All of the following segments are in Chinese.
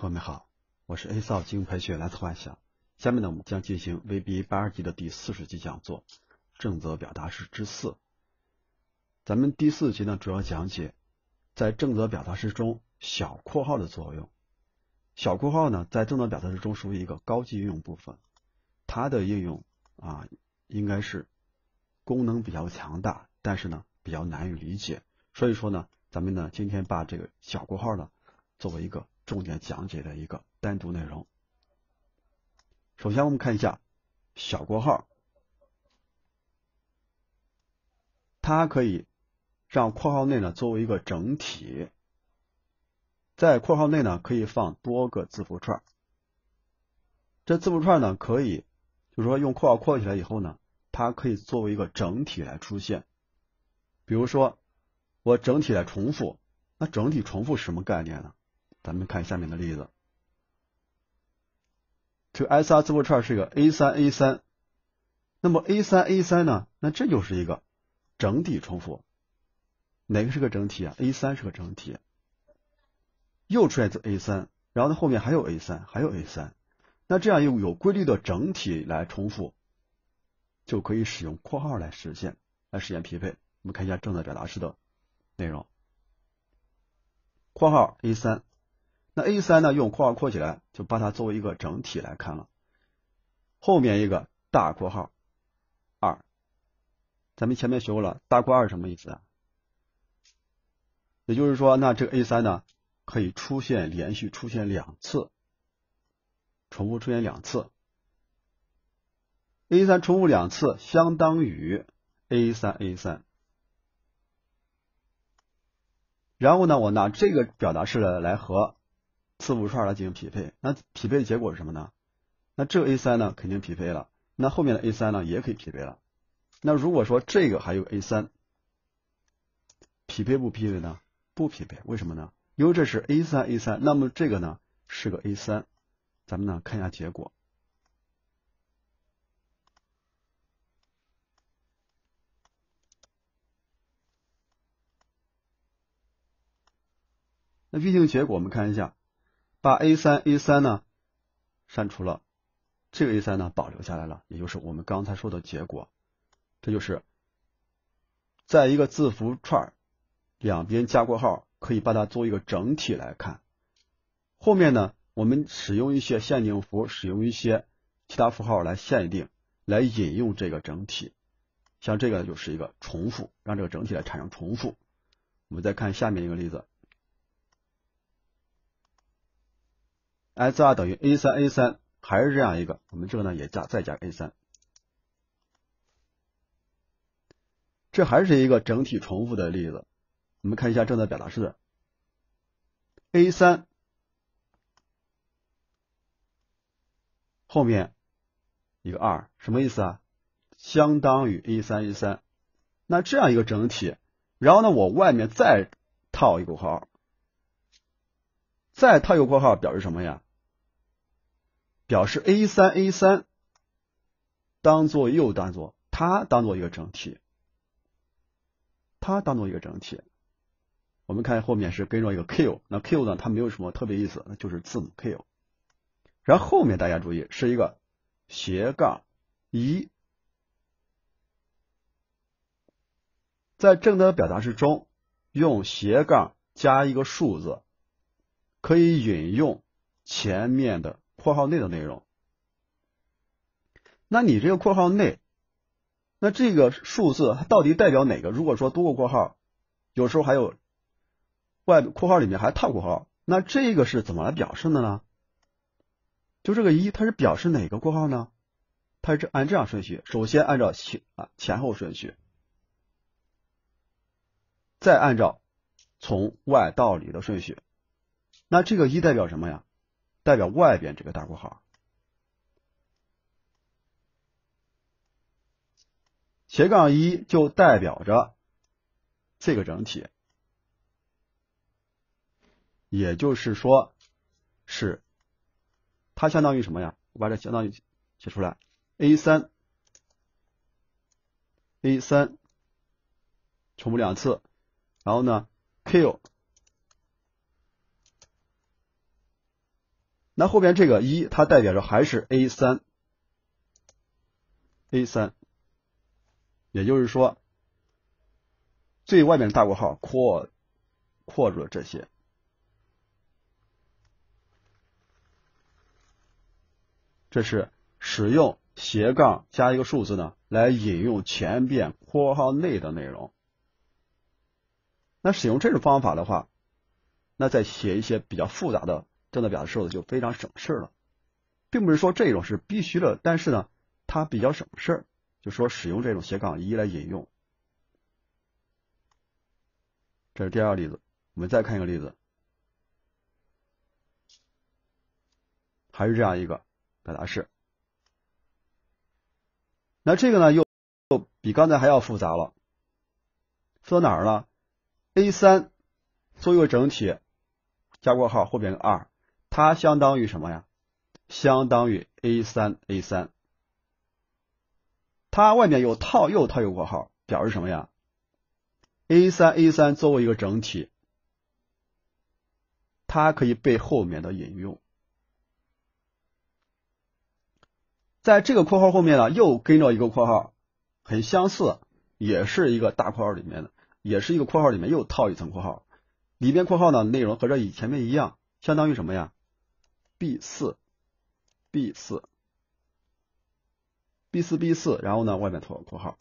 朋友们好，我是 A 少金融培训来自幻想。下面呢，我们将进行 VBA 八二级的第四十集讲座——正则表达式之四。咱们第四集呢，主要讲解在正则表达式中小括号的作用。小括号呢，在正则表达式中属于一个高级应用部分，它的应用啊，应该是功能比较强大，但是呢，比较难以理解。所以说呢，咱们呢，今天把这个小括号呢，作为一个。重点讲解的一个单独内容。首先，我们看一下小括号，它可以让括号内呢作为一个整体，在括号内呢可以放多个字符串。这字符串呢可以，就是说用括号括起来以后呢，它可以作为一个整体来出现。比如说，我整体来重复，那整体重复是什么概念呢？咱们看下面的例子，这 S R 字符串是一个 A 三 A 三，那么 A 三 A 三呢？那这就是一个整体重复，哪个是个整体啊？A 三是个整体，又出来字 A 三，然后它后面还有 A 三，还有 A 三，那这样用有规律的整体来重复，就可以使用括号来实现来实现匹配。我们看一下正在表达式的内容，括号 A 三。那 a 三呢？用括号括起来，就把它作为一个整体来看了。后面一个大括号二，咱们前面学过了，大括二什么意思啊？也就是说，那这个 a 三呢，可以出现连续出现两次，重复出现两次。a 三重复两次，相当于 a 三 a 三。然后呢，我拿这个表达式来来和。字符串来进行匹配，那匹配的结果是什么呢？那这个 A 三呢肯定匹配了，那后面的 A 三呢也可以匹配了。那如果说这个还有 A 三，匹配不匹配呢？不匹配，为什么呢？因为这是 A 三 A 三，那么这个呢是个 A 三，咱们呢看一下结果。那毕竟结果我们看一下。把 A 三 A 三呢删除了，这个 A 三呢保留下来了，也就是我们刚才说的结果。这就是在一个字符串两边加括号，可以把它作为一个整体来看。后面呢，我们使用一些限定符，使用一些其他符号来限定，来引用这个整体。像这个就是一个重复，让这个整体来产生重复。我们再看下面一个例子。S R 等于 a 3 a 3，还是这样一个，我们这个呢也加再加 a 3，这还是一个整体重复的例子。我们看一下正在表达式的 a 3后面一个2，什么意思啊？相当于 a 3 a 3，那这样一个整体，然后呢我外面再套一个括号，再套一个括号表示什么呀？表示 a 三 a 三当做又当做它当做一个整体，它当做一个整体。我们看后面是跟着一个 q，那 q 呢？它没有什么特别意思，那就是字母 q。然后面大家注意是一个斜杠一，在正的表达式中，用斜杠加一个数字，可以引用前面的。括号内的内容，那你这个括号内，那这个数字它到底代表哪个？如果说多个括号，有时候还有外括号里面还套括号，那这个是怎么来表示的呢？就这个一，它是表示哪个括号呢？它是按这样顺序，首先按照前啊前后顺序，再按照从外到里的顺序，那这个一代表什么呀？代表外边这个大括号，斜杠一就代表着这个整体，也就是说是它相当于什么呀？我把这相当于写出来，a 三 a 三重复两次，然后呢 q。那后边这个一，它代表着还是 a 三，a 三，也就是说，最外面的大括号扩，扩住了这些。这是使用斜杠加一个数字呢，来引用前边括号内的内容。那使用这种方法的话，那再写一些比较复杂的。正样的表示的就非常省事了，并不是说这种是必须的，但是呢，它比较省事，就说使用这种斜杠一来引用。这是第二个例子，我们再看一个例子，还是这样一个表达式。那这个呢，又又比刚才还要复杂了，复杂哪儿了？A 三作为一个整体，加括号，后边个二。它相当于什么呀？相当于 a 三 a 三，它外面有套又套又括号，表示什么呀？a 三 a 三作为一个整体，它可以被后面的引用。在这个括号后面呢，又跟着一个括号，很相似，也是一个大括号里面的，也是一个括号里面又套一层括号，里面括号呢内容和这以前面一样，相当于什么呀？b 四，b 四，b 四 b 四，然后呢，外面套个括号，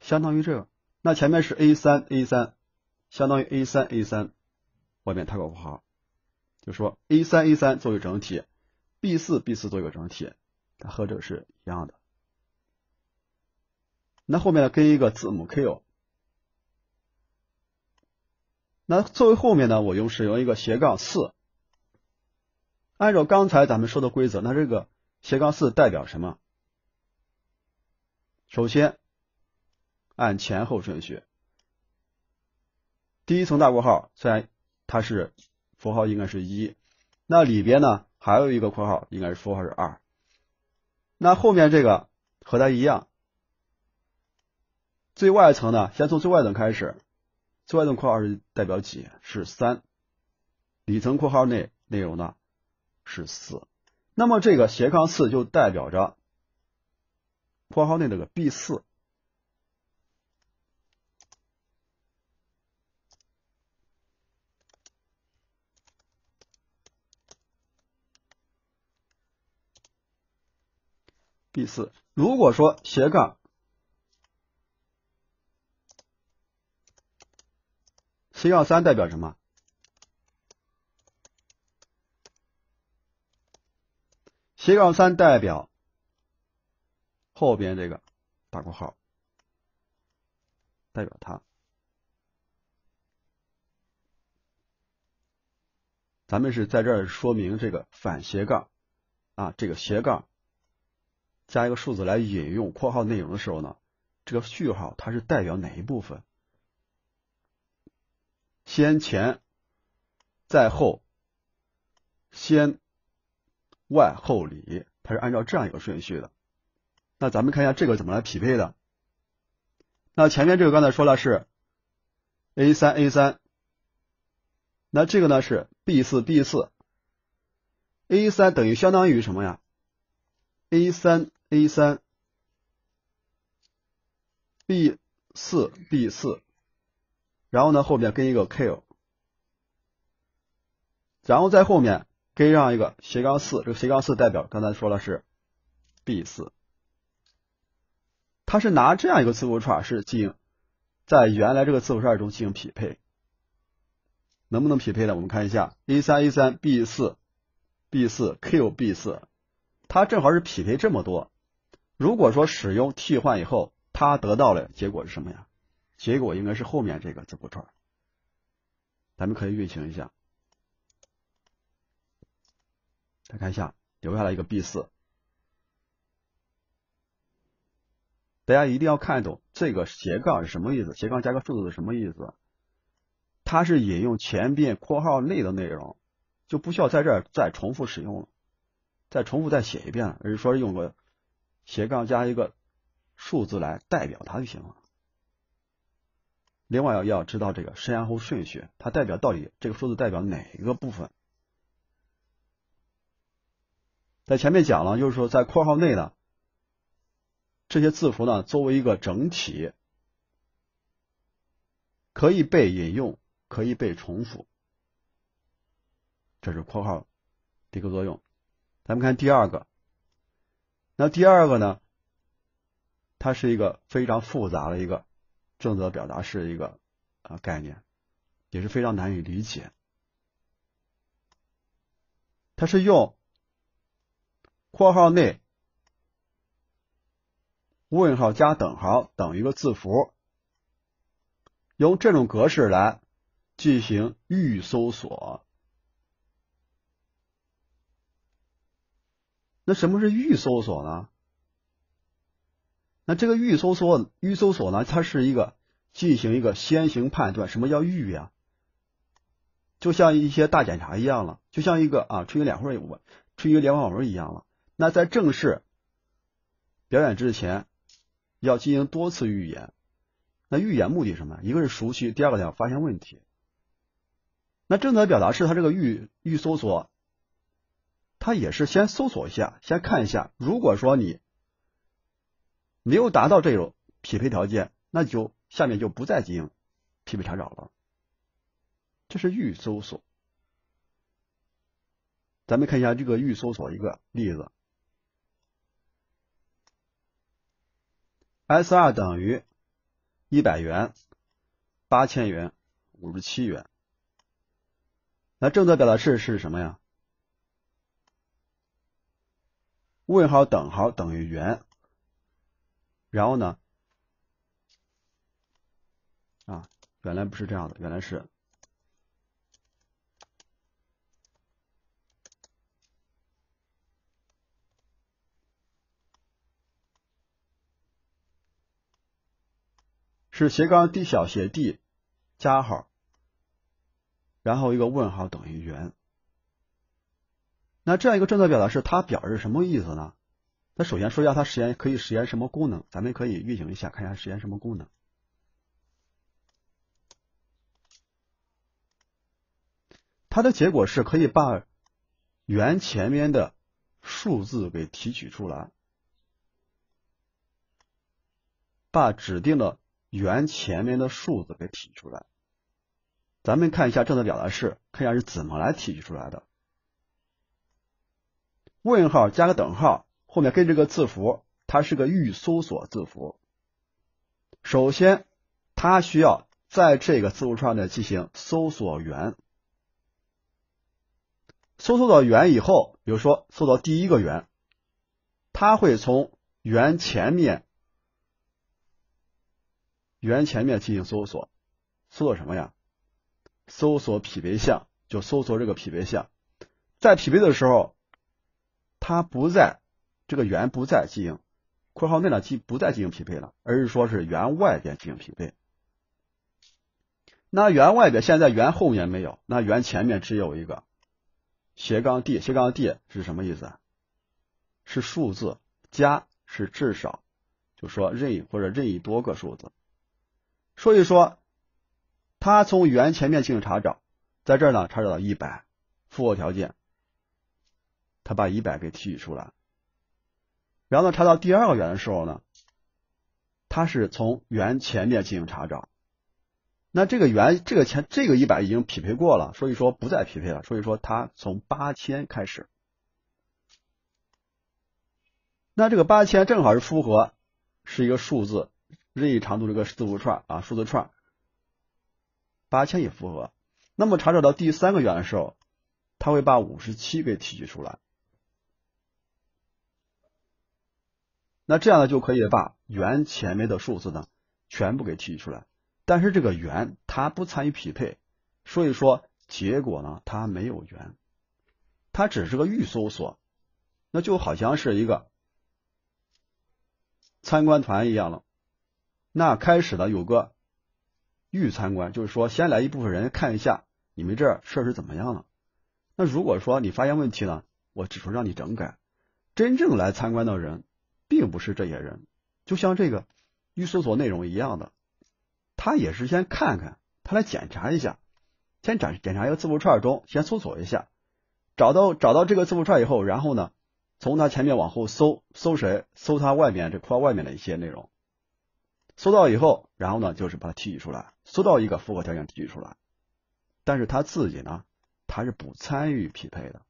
相当于这个。那前面是 a 三 a 三，相当于 a 三 a 三，外面套个括号，就说 a 三 a 三作为整体，b 四 b 四作为整体，它和这个是一样的。那后面呢，跟一个字母 q。那作为后面呢，我用使用一个斜杠四。按照刚才咱们说的规则，那这个斜杠四代表什么？首先按前后顺序，第一层大括号，虽然它是符号应该是一，那里边呢还有一个括号，应该是符号是二。那后面这个和它一样，最外层呢，先从最外层开始。最外层括号是代表几？是三。里层括号内内容呢？是四。那么这个斜杠四就代表着括号内这个 b 四。b 四，如果说斜杠。斜杠三代表什么？斜杠三代表后边这个大括号，代表它。咱们是在这儿说明这个反斜杠啊，这个斜杠加一个数字来引用括号内容的时候呢，这个序号它是代表哪一部分？先前，在后，先外后里，它是按照这样一个顺序的。那咱们看一下这个怎么来匹配的。那前面这个刚才说了是 A 三 A 三，那这个呢是 B 四 B 四。A 三等于相当于什么呀？A 三 A 三，B 四 B 四。然后呢，后面跟一个 Q，然后在后面跟上一个斜杠四，这个斜杠四代表刚才说了是 B 四，它是拿这样一个字符串是进行在原来这个字符串中进行匹配，能不能匹配呢？我们看一下 A 三 A 三 B 四 B 四 Q B 四，它正好是匹配这么多。如果说使用替换以后，它得到的结果是什么呀？结果应该是后面这个字符串，咱们可以运行一下，再看一下，留下来一个 B4。大家一定要看懂这个斜杠是什么意思，斜杠加个数字是什么意思？它是引用前边括号内的内容，就不需要在这儿再重复使用了，再重复再写一遍了，而是说用个斜杠加一个数字来代表它就行了。另外要要知道这个升压后顺序，它代表到底这个数字代表哪一个部分。在前面讲了，就是说在括号内呢，这些字符呢作为一个整体，可以被引用，可以被重复，这是括号的一个作用。咱们看第二个，那第二个呢，它是一个非常复杂的一个。正则表达式一个啊概念，也是非常难以理解。它是用括号内问号加等号等于一个字符，用这种格式来进行预搜索。那什么是预搜索呢？那这个预搜索、预搜索呢？它是一个进行一个先行判断。什么叫预呀？就像一些大检查一样了，就像一个啊春节联欢晚吹一联欢晚会一样了。那在正式表演之前，要进行多次预演。那预演目的什么？一个是熟悉，第二个呢，发现问题。那正则表达式，它这个预预搜索，它也是先搜索一下，先看一下。如果说你。没有达到这种匹配条件，那就下面就不再进行匹配查找了。这是预搜索。咱们看一下这个预搜索一个例子。S 二等于一百元、八千元、五十七元。那正则表达式是什么呀？问号等号等于圆，然后呢？啊，原来不是这样的，原来是是斜杠 d 小写 d 加号，然后一个问号等于圆。那这样一个政策表达式，它表示什么意思呢？那首先说一下它实验可以实验什么功能，咱们可以运行一下，看一下实验什么功能。它的结果是可以把圆前面的数字给提取出来，把指定的圆前面的数字给提出来。咱们看一下正则表达式，看一下是怎么来提取出来的。问号加个等号。后面跟这个字符，它是个预搜索字符。首先，它需要在这个字符串上进行搜索源。搜索到圆以后，比如说搜到第一个圆，它会从圆前面、圆前面进行搜索，搜索什么呀？搜索匹配项，就搜索这个匹配项。在匹配的时候，它不在。这个圆不再进行（括号内）呢，即不再进行匹配了，而是说是圆外边进行匹配。那圆外边现在圆后面没有，那圆前面只有一个斜杠 d，斜杠 d 是什么意思？是数字加是至少，就说任意或者任意多个数字。所以说，它从圆前面进行查找，在这儿呢查找到一百，符合条件，它把一百给提取出来。然后呢，查到第二个圆的时候呢，它是从圆前面进行查找。那这个圆，这个前这个一百已经匹配过了，所以说不再匹配了。所以说它从八千开始。那这个八千正好是符合，是一个数字任意长度这个字符串啊数字串，八千也符合。那么查找到第三个圆的时候，它会把五十七给提取出来。那这样呢，就可以把元前面的数字呢全部给提取出来，但是这个元它不参与匹配，所以说结果呢它没有元，它只是个预搜索，那就好像是一个参观团一样了。那开始呢有个预参观，就是说先来一部分人看一下你们这设施怎么样了。那如果说你发现问题了，我只说让你整改。真正来参观的人。并不是这些人，就像这个预搜索内容一样的，他也是先看看，他来检查一下，先展检查一个字符串中，先搜索一下，找到找到这个字符串以后，然后呢，从他前面往后搜，搜谁？搜他外面这括外面的一些内容，搜到以后，然后呢，就是把它提取出来，搜到一个符合条件提取出来，但是他自己呢，他是不参与匹配的。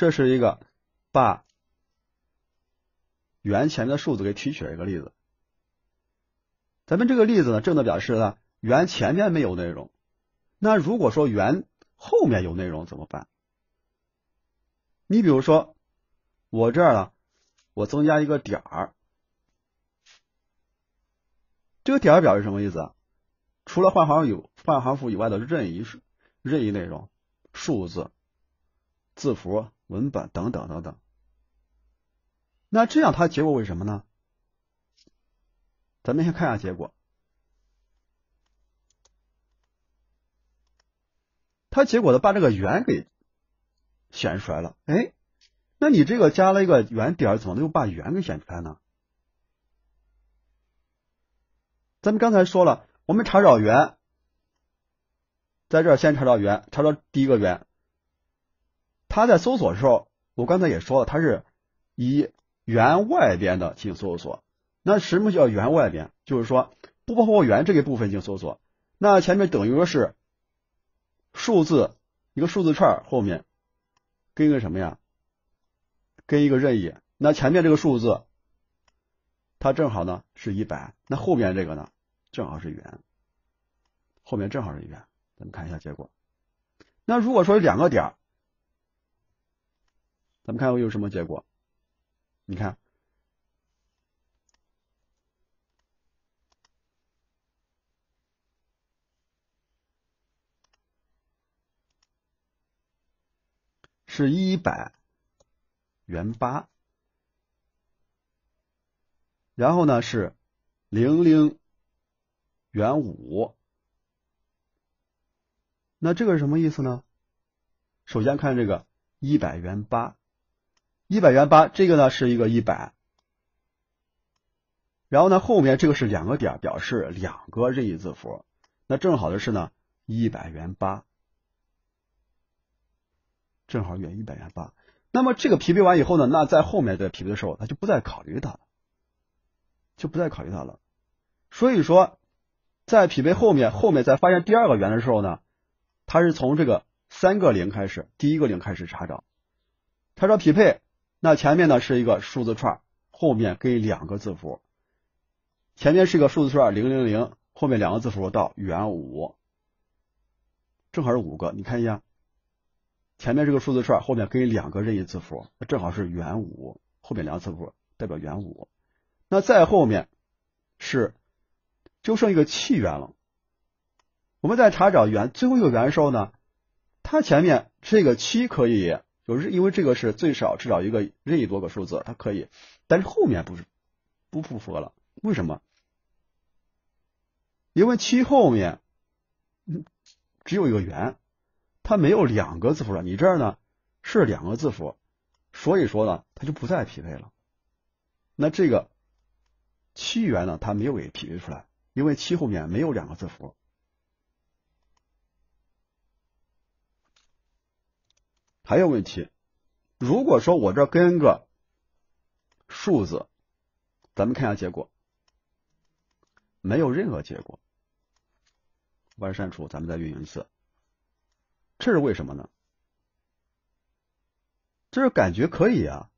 这是一个把圆前面的数字给提取的一个例子。咱们这个例子呢，正的表示呢，圆前面没有内容。那如果说圆后面有内容怎么办？你比如说，我这儿呢，我增加一个点儿。这个点儿表示什么意思？啊？除了换行有换行符以外的任意任意内容、数字。字符、文本等等等等。那这样它结果为什么呢？咱们先看一下结果。它结果的把这个圆给示出来了。哎，那你这个加了一个圆点怎么又把圆给显出来呢？咱们刚才说了，我们查找圆，在这儿先查找圆，查找第一个圆。它在搜索的时候，我刚才也说了，它是以圆外边的进行搜索。那什么叫圆外边？就是说不包括圆这个部分进行搜索。那前面等于说是数字一个数字串，后面跟一个什么呀？跟一个任意。那前面这个数字，它正好呢是100，那后面这个呢正好是圆，后面正好是圆。咱们看一下结果。那如果说有两个点儿。咱们看会有什么结果？你看，是一百元八，然后呢是零零元五，那这个是什么意思呢？首先看这个一百元八。一百元八，这个呢是一个一百，然后呢后面这个是两个点，表示两个任意字符，那正好的是呢一百元八，正好远一百元八。那么这个匹配完以后呢，那在后面再匹配的时候，它就不再考虑它，就不再考虑它了。所以说，在匹配后面，后面再发现第二个元的时候呢，它是从这个三个零开始，第一个零开始查找，查找匹配。那前面呢是一个数字串，后面跟两个字符。前面是一个数字串零零零，后面两个字符到元五，正好是五个。你看一下，前面这个数字串，后面跟两个任意字符，正好是元五，后面两个字符代表元五。那再后面是，就剩一个七元了。我们在查找元最后一个元的时候呢，它前面这个七可以。就是因为这个是最少至少一个任意多个数字，它可以，但是后面不是不符合了，为什么？因为七后面只有一个圆，它没有两个字符了。你这儿呢是两个字符，所以说呢它就不再匹配了。那这个七元呢，它没有给匹配出来，因为七后面没有两个字符。还有问题，如果说我这跟个数字，咱们看一下结果，没有任何结果。完善除，咱们再运行一次，这是为什么呢？这是感觉可以啊，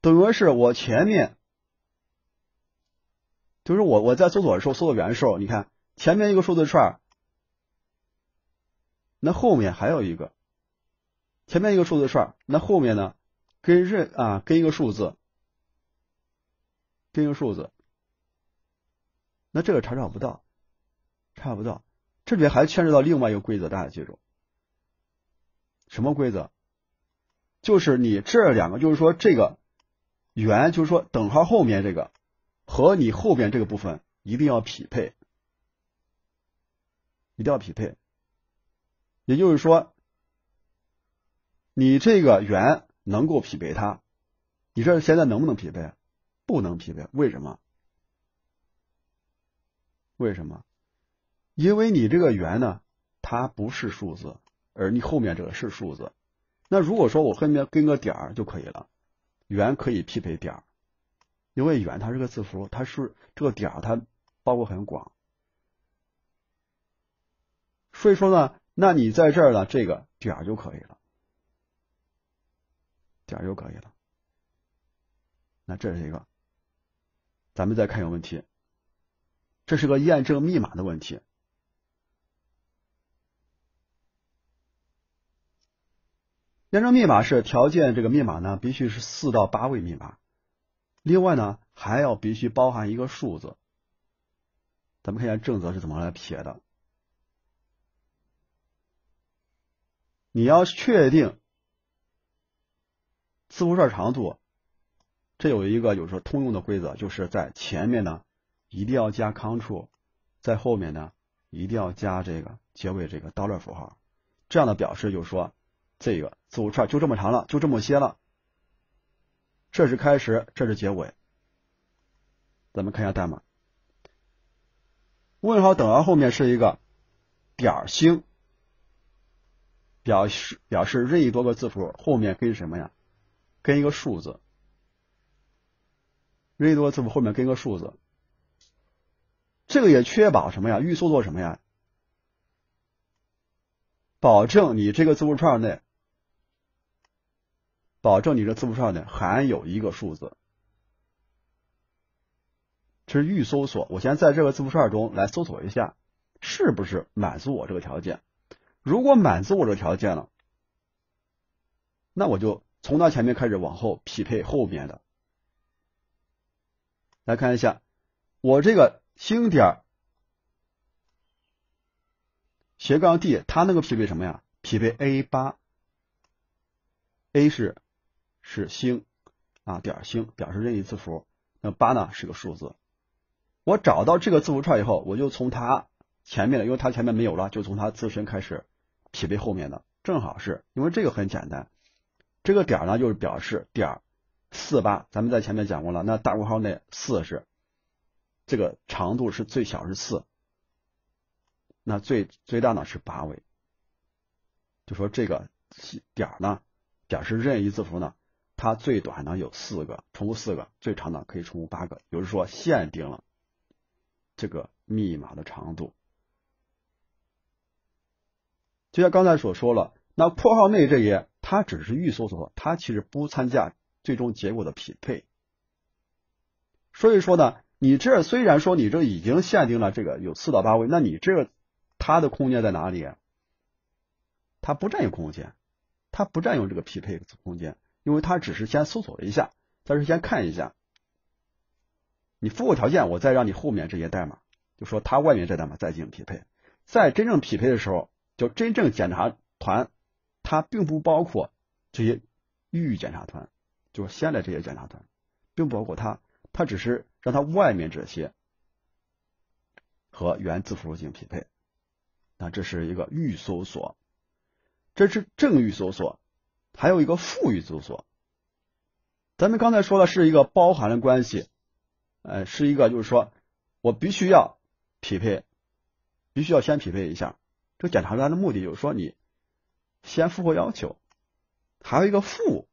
等于是我前面，就是我我在搜索的时候，搜索元的时候，你看前面一个数字串。那后面还有一个，前面一个数字串，那后面呢？跟任啊，跟一个数字，跟一个数字。那这个查找不到，查不到。这里还牵扯到另外一个规则，大家记住，什么规则？就是你这两个，就是说这个圆，就是说等号后面这个和你后边这个部分一定要匹配，一定要匹配。也就是说，你这个圆能够匹配它，你这现在能不能匹配？不能匹配，为什么？为什么？因为你这个圆呢，它不是数字，而你后面这个是数字。那如果说我后面跟个点儿就可以了，圆可以匹配点儿，因为圆它是个字符，它是这个点儿它包括很广，所以说呢。那你在这儿呢，这个点儿就可以了，点儿就可以了。那这是一个，咱们再看一个问题，这是个验证密码的问题。验证密码是条件，这个密码呢必须是四到八位密码，另外呢还要必须包含一个数字。咱们看一下正则是怎么来撇的。你要确定字符串长度，这有一个就是通用的规则，就是在前面呢一定要加 c t r l 在后面呢一定要加这个结尾这个 dollar 符号，这样的表示就是说这个字符串就这么长了，就这么些了。这是开始，这是结尾。咱们看一下代码，问号等号后面是一个点儿星。表示表示任意多个字符后面跟什么呀？跟一个数字。任意多个字符后面跟一个数字，这个也确保什么呀？预搜索什么呀？保证你这个字符串内，保证你这字符串内含有一个数字。这是预搜索，我先在这个字符串中来搜索一下，是不是满足我这个条件？如果满足我这条件了，那我就从它前面开始往后匹配后面的。来看一下，我这个星点儿斜杠 d，它能够匹配什么呀？匹配 a 八，a 是是星啊，点儿星表示任意字符，那八呢是个数字。我找到这个字符串以后，我就从它前面的，因为它前面没有了，就从它自身开始。匹配后面的正好是因为这个很简单，这个点儿呢就是表示点儿四八，咱们在前面讲过了，那大括号内四是这个长度是最小是四，那最最大呢是八位，就说这个点儿呢，点儿是任意字符呢，它最短呢有四个重复四个，最长呢可以重复八个，也就是说限定了这个密码的长度。就像刚才所说了，那括号内这些，它只是预搜索，它其实不参加最终结果的匹配。所以说呢，你这虽然说你这已经限定了这个有四到八位，那你这它的空间在哪里？它不占用空间，它不占用这个匹配空间，因为它只是先搜索一下，但是先看一下，你符合条件，我再让你后面这些代码，就说它外面这代码再进行匹配，在真正匹配的时候。就真正检查团，它并不包括这些预检查团，就是现在这些检查团，并不包括它，它只是让它外面这些和原字符进行匹配。那这是一个预搜索，这是正预搜索，还有一个负预搜索。咱们刚才说的是一个包含的关系，呃，是一个就是说，我必须要匹配，必须要先匹配一下。这个检查出来的目的就是说，你先符合要求，还有一个负，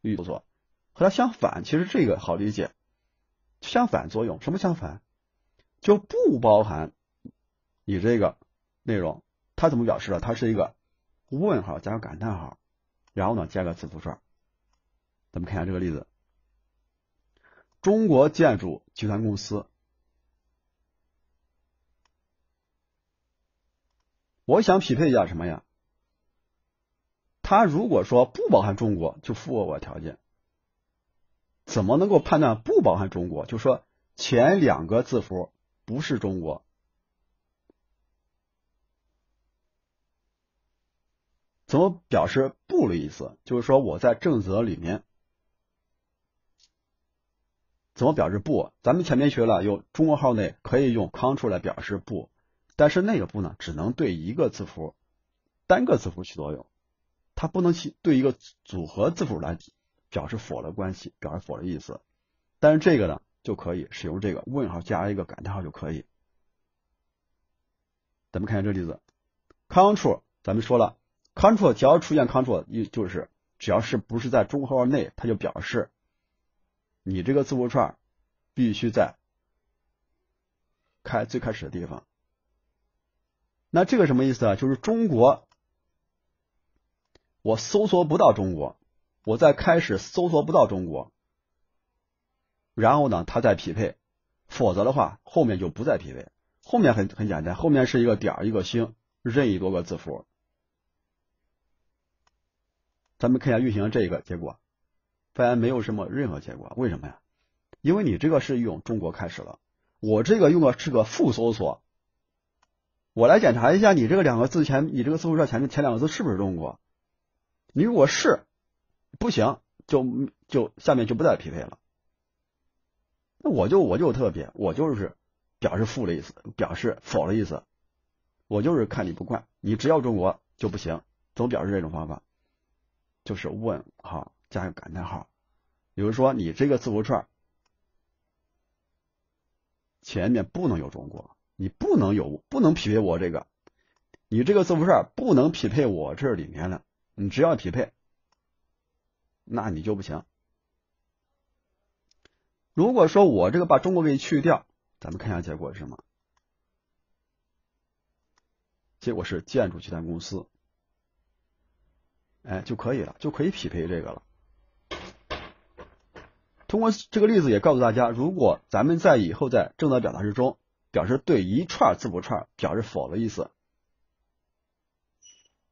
预作和它相反，其实这个好理解，相反作用什么相反？就不包含你这个内容，它怎么表示的？它是一个问号加上感叹号，然后呢加个字符串。咱们看一下这个例子：中国建筑集团公司。我想匹配一下什么呀？他如果说不包含中国，就符合我条件。怎么能够判断不包含中国？就说前两个字符不是中国，怎么表示不的意思？就是说我在正则里面怎么表示不？咱们前面学了，用中括号内可以用 Ctrl 来表示不。但是那个不呢，只能对一个字符、单个字符起作用，它不能起对一个组合字符来表示否的关系，表示否的意思。但是这个呢，就可以使用这个问号加一个感叹号就可以。咱们看一下这例子，control 咱们说了，control 只要出现 control，一就是只要是不是在中括号内，它就表示你这个字符串必须在开最开始的地方。那这个什么意思啊？就是中国，我搜索不到中国，我在开始搜索不到中国，然后呢，它再匹配，否则的话后面就不再匹配。后面很很简单，后面是一个点儿一个星，任意多个字符。咱们看一下运行这个结果，发现没有什么任何结果，为什么呀？因为你这个是用中国开始了，我这个用的是个副搜索。我来检查一下你这个两个字前，你这个字符串前前两个字是不是中国？你如果是不行，就就下面就不再匹配了。那我就我就特别，我就是表示负的意思，表示否的意思。我就是看你不惯你，只要中国就不行，总表示这种方法，就是问号加个感叹号。比如说，你这个字符串前面不能有中国。你不能有不能匹配我这个，你这个字符串不能匹配我这里面的，你只要匹配，那你就不行。如果说我这个把中国给去掉，咱们看一下结果是什么，结果是建筑集团公司，哎就可以了，就可以匹配这个了。通过这个例子也告诉大家，如果咱们在以后在正在表达之中。表示对一串字符串表示否的意思，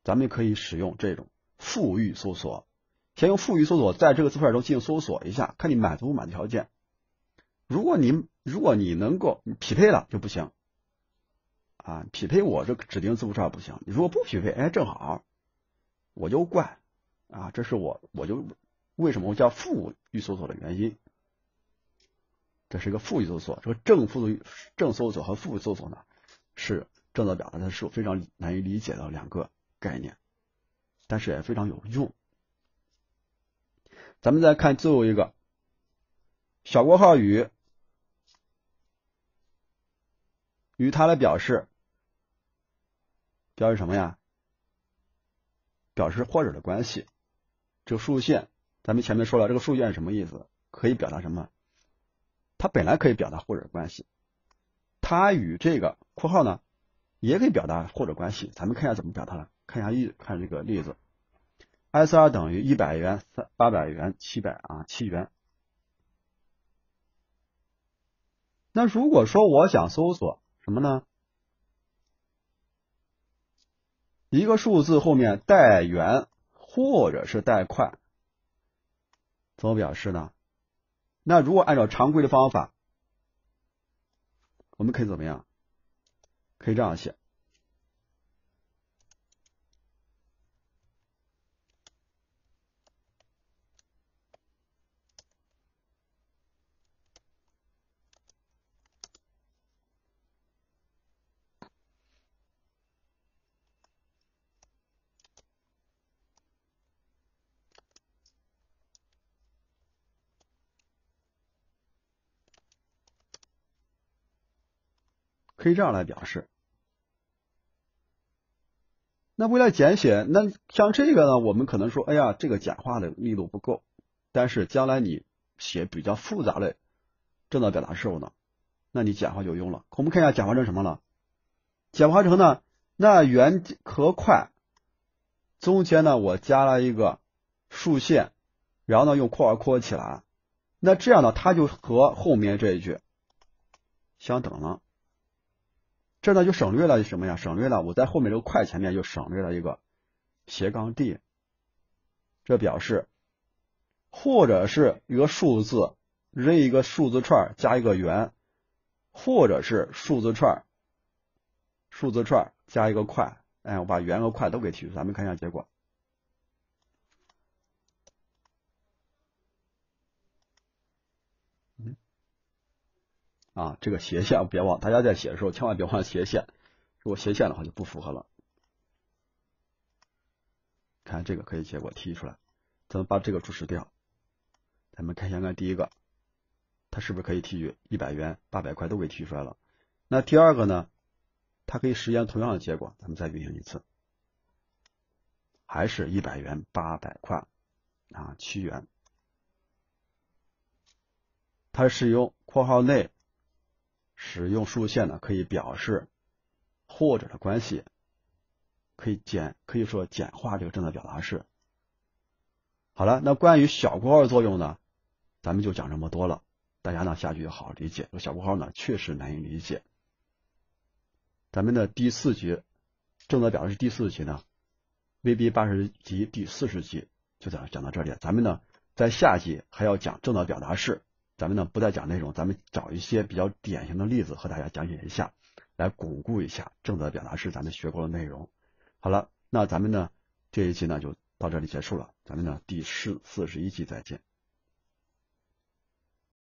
咱们可以使用这种负域搜索。先用负域搜索在这个字符串中进行搜索一下，看你满足不满足条件。如果你如果你能够匹配了就不行啊，匹配我这指定字符串不行。你如果不匹配，哎，正好我就怪啊，这是我我就为什么我叫负域搜索的原因。这是一个负语搜索，这个正负正搜索和负搜索呢，是正在表达的是非常难以理解的两个概念，但是也非常有用。咱们再看最后一个小括号与与它来表示表示什么呀？表示或者的关系。这个竖线，咱们前面说了，这个竖线什么意思？可以表达什么？它本来可以表达或者关系，它与这个括号呢也可以表达或者关系。咱们看一下怎么表达呢？看一下例看这个例子，s r 等于一百元三八百元七百啊七元。那如果说我想搜索什么呢？一个数字后面带元或者是带块，怎么表示呢？那如果按照常规的方法，我们可以怎么样？可以这样写。可以这样来表示。那为了简写，那像这个呢，我们可能说，哎呀，这个简化的力度不够。但是将来你写比较复杂的正在表达式物呢，那你简化就用了。我们看一下简化成什么了？简化成呢，那圆和块中间呢，我加了一个竖线，然后呢用括号括起来。那这样呢，它就和后面这一句相等了。这呢就省略了什么呀？省略了我在后面这个“快”前面就省略了一个斜杠 d，这表示，或者是一个数字，扔一个数字串加一个圆，或者是数字串，数字串加一个“快”。哎，我把圆和“快”都给提出，咱们看一下结果。啊，这个斜线别忘，大家在写的时候千万别忘斜线。如果斜线的话就不符合了。看这个可以结果提取出来，咱们把这个注释掉。咱们看先看第一个，它是不是可以提取一百元八百块都给提出来了？那第二个呢？它可以实现同样的结果，咱们再运行一次，还是一百元八百块啊？七元，它是由括号内。使用竖线呢，可以表示或者的关系，可以简可以说简化这个正的表达式。好了，那关于小括号作用呢，咱们就讲这么多了。大家呢下去要好好理解，这个小括号呢确实难以理解。咱们的第四节正的表达式第四节呢，V B 八十集第四十集就讲讲到这里。咱们呢在下集还要讲正的表达式。咱们呢不再讲内容，咱们找一些比较典型的例子和大家讲解一下，来巩固一下正则表达式咱们学过的内容。好了，那咱们呢这一期呢就到这里结束了，咱们呢第四十一期再见。